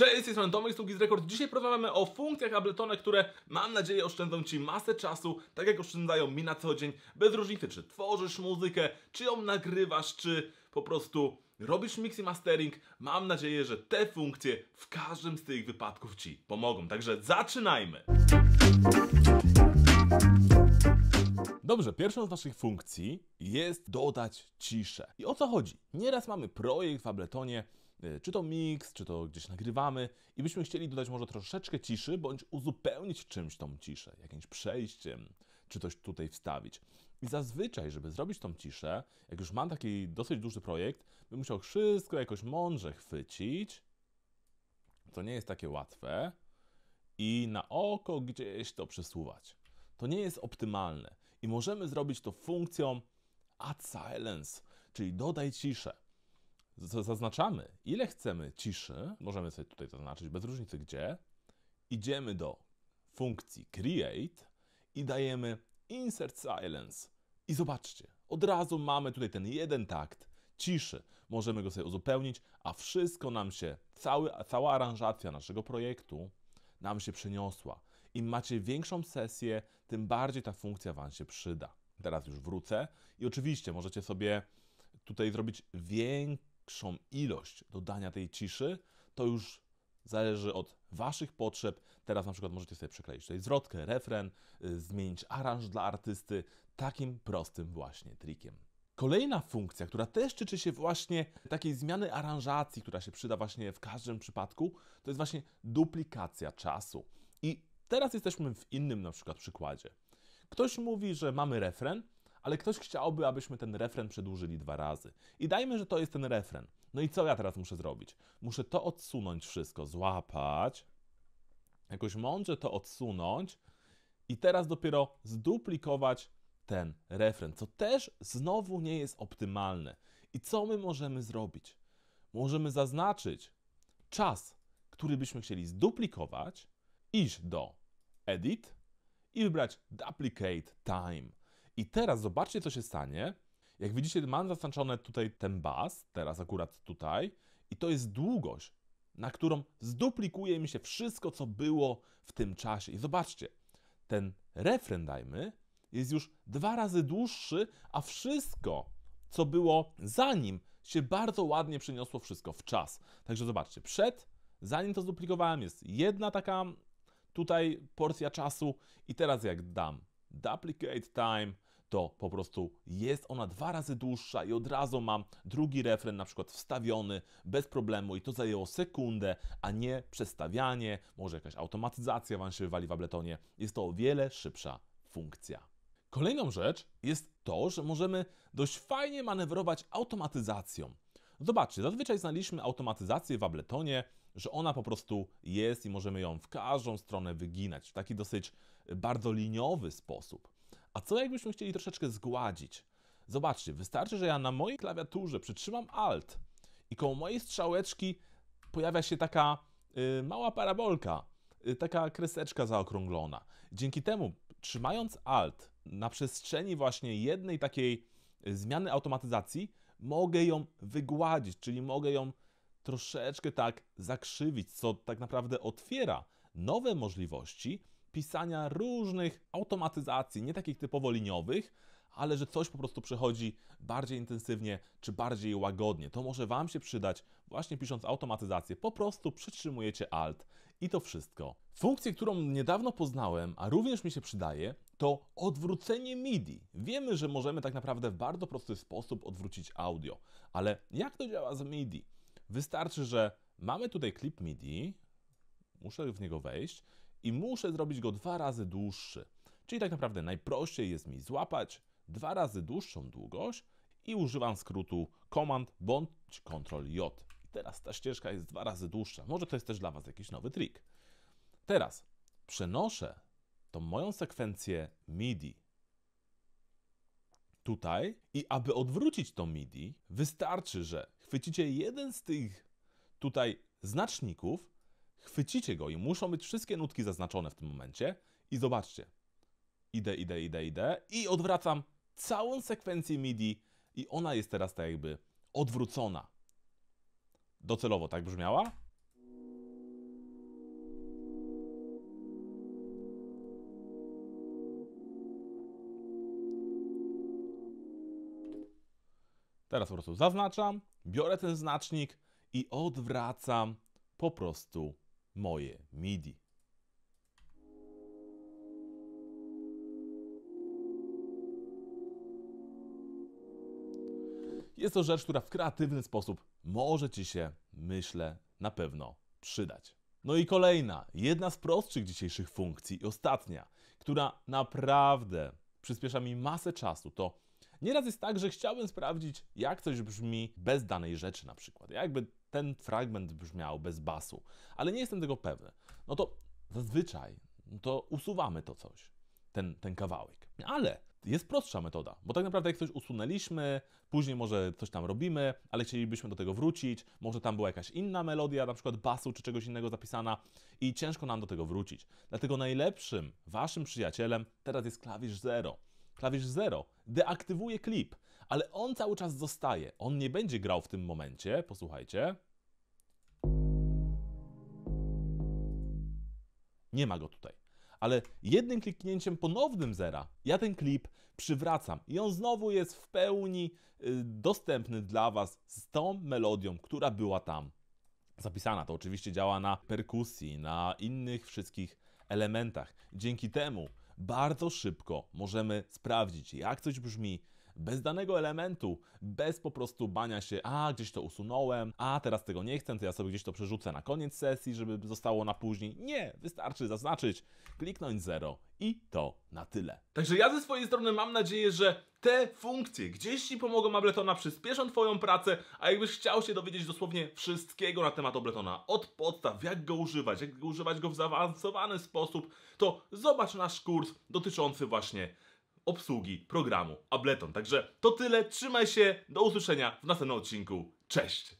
Cześć, jestem Tomek z Luki z Rekord. Dzisiaj porozmawiamy o funkcjach abletona, które mam nadzieję oszczędzą Ci masę czasu, tak jak oszczędzają mi na co dzień, bez różnicy czy tworzysz muzykę, czy ją nagrywasz, czy po prostu robisz mix i mastering. Mam nadzieję, że te funkcje w każdym z tych wypadków Ci pomogą. Także zaczynajmy! Dobrze, pierwszą z naszych funkcji jest dodać ciszę. I o co chodzi? Nieraz mamy projekt w Abletonie, e, czy to mix, czy to gdzieś nagrywamy i byśmy chcieli dodać może troszeczkę ciszy, bądź uzupełnić czymś tą ciszę, jakimś przejściem, czy coś tutaj wstawić. I zazwyczaj, żeby zrobić tą ciszę, jak już mam taki dosyć duży projekt, bym musiał wszystko jakoś mądrze chwycić, co nie jest takie łatwe, i na oko gdzieś to przesuwać. To nie jest optymalne. I możemy zrobić to funkcją add silence, czyli dodaj ciszę. Zaznaczamy, ile chcemy ciszy, możemy sobie tutaj zaznaczyć, bez różnicy gdzie. Idziemy do funkcji create i dajemy insert silence. I zobaczcie, od razu mamy tutaj ten jeden takt ciszy. Możemy go sobie uzupełnić, a wszystko nam się, cały, cała aranżacja naszego projektu nam się przeniosła im macie większą sesję, tym bardziej ta funkcja Wam się przyda. Teraz już wrócę i oczywiście możecie sobie tutaj zrobić większą ilość dodania tej ciszy. To już zależy od Waszych potrzeb. Teraz na przykład możecie sobie przykleić tutaj zwrotkę, refren, y, zmienić aranż dla artysty takim prostym właśnie trikiem. Kolejna funkcja, która też tyczy się właśnie takiej zmiany aranżacji, która się przyda właśnie w każdym przypadku, to jest właśnie duplikacja czasu. I Teraz jesteśmy w innym na przykład przykładzie. Ktoś mówi, że mamy refren, ale ktoś chciałby, abyśmy ten refren przedłużyli dwa razy. I dajmy, że to jest ten refren. No i co ja teraz muszę zrobić? Muszę to odsunąć wszystko, złapać, jakoś mądrze to odsunąć i teraz dopiero zduplikować ten refren, co też znowu nie jest optymalne. I co my możemy zrobić? Możemy zaznaczyć czas, który byśmy chcieli zduplikować, iść do Edit i wybrać Duplicate Time. I teraz zobaczcie, co się stanie. Jak widzicie, mam zaznaczone tutaj ten bas, teraz akurat tutaj, i to jest długość, na którą zduplikuje mi się wszystko, co było w tym czasie. I zobaczcie, ten refren dajmy, jest już dwa razy dłuższy, a wszystko, co było zanim się bardzo ładnie przeniosło wszystko w czas. Także zobaczcie, przed, zanim to zduplikowałem, jest jedna taka Tutaj porcja czasu i teraz jak dam duplicate time, to po prostu jest ona dwa razy dłuższa i od razu mam drugi refren na przykład wstawiony bez problemu i to zajęło sekundę, a nie przestawianie, może jakaś automatyzacja Wam się wywali w Abletonie. Jest to o wiele szybsza funkcja. Kolejną rzecz jest to, że możemy dość fajnie manewrować automatyzacją. Zobaczcie, zazwyczaj znaliśmy automatyzację w Abletonie, że ona po prostu jest i możemy ją w każdą stronę wyginać w taki dosyć y, bardzo liniowy sposób. A co jakbyśmy chcieli troszeczkę zgładzić? Zobaczcie, wystarczy, że ja na mojej klawiaturze przytrzymam Alt i koło mojej strzałeczki pojawia się taka y, mała parabolka, y, taka kreseczka zaokrąglona. Dzięki temu, trzymając Alt na przestrzeni właśnie jednej takiej zmiany automatyzacji, mogę ją wygładzić, czyli mogę ją troszeczkę tak zakrzywić, co tak naprawdę otwiera nowe możliwości pisania różnych automatyzacji, nie takich typowo liniowych, ale że coś po prostu przechodzi bardziej intensywnie czy bardziej łagodnie. To może Wam się przydać właśnie pisząc automatyzację. Po prostu przytrzymujecie Alt i to wszystko. Funkcję, którą niedawno poznałem, a również mi się przydaje, to odwrócenie MIDI. Wiemy, że możemy tak naprawdę w bardzo prosty sposób odwrócić audio, ale jak to działa z MIDI? Wystarczy, że mamy tutaj klip MIDI, muszę w niego wejść i muszę zrobić go dwa razy dłuższy. Czyli tak naprawdę najprościej jest mi złapać dwa razy dłuższą długość i używam skrótu Command bądź Ctrl J. I teraz ta ścieżka jest dwa razy dłuższa. Może to jest też dla Was jakiś nowy trik. Teraz przenoszę tą moją sekwencję MIDI tutaj i aby odwrócić to MIDI, wystarczy, że chwycicie jeden z tych tutaj znaczników, chwycicie go i muszą być wszystkie nutki zaznaczone w tym momencie i zobaczcie. Idę, idę, idę, idę i odwracam całą sekwencję MIDI i ona jest teraz tak jakby odwrócona. Docelowo tak brzmiała. Teraz po prostu zaznaczam biorę ten znacznik i odwracam po prostu moje MIDI. Jest to rzecz, która w kreatywny sposób może Ci się, myślę, na pewno przydać. No i kolejna, jedna z prostszych dzisiejszych funkcji i ostatnia, która naprawdę przyspiesza mi masę czasu, to Nieraz jest tak, że chciałbym sprawdzić, jak coś brzmi bez danej rzeczy na przykład. Jakby ten fragment brzmiał bez basu, ale nie jestem tego pewny. No to zazwyczaj no to usuwamy to coś, ten, ten kawałek. Ale jest prostsza metoda, bo tak naprawdę jak coś usunęliśmy, później może coś tam robimy, ale chcielibyśmy do tego wrócić, może tam była jakaś inna melodia, na przykład basu czy czegoś innego zapisana i ciężko nam do tego wrócić. Dlatego najlepszym waszym przyjacielem teraz jest klawisz 0 klawisz 0, deaktywuje klip, ale on cały czas zostaje. On nie będzie grał w tym momencie, posłuchajcie. Nie ma go tutaj. Ale jednym kliknięciem ponownym zera ja ten klip przywracam i on znowu jest w pełni y, dostępny dla Was z tą melodią, która była tam zapisana. To oczywiście działa na perkusji, na innych wszystkich elementach. Dzięki temu bardzo szybko możemy sprawdzić, jak coś brzmi, bez danego elementu, bez po prostu bania się, a gdzieś to usunąłem, a teraz tego nie chcę, to ja sobie gdzieś to przerzucę na koniec sesji, żeby zostało na później. Nie, wystarczy zaznaczyć, kliknąć 0 i to na tyle. Także ja ze swojej strony mam nadzieję, że te funkcje gdzieś Ci pomogą Abletona, przyspieszą Twoją pracę, a jakbyś chciał się dowiedzieć dosłownie wszystkiego na temat Abletona, od podstaw, jak go używać, jak go używać go w zaawansowany sposób, to zobacz nasz kurs dotyczący właśnie obsługi programu Ableton. Także to tyle, trzymaj się, do usłyszenia w następnym odcinku. Cześć!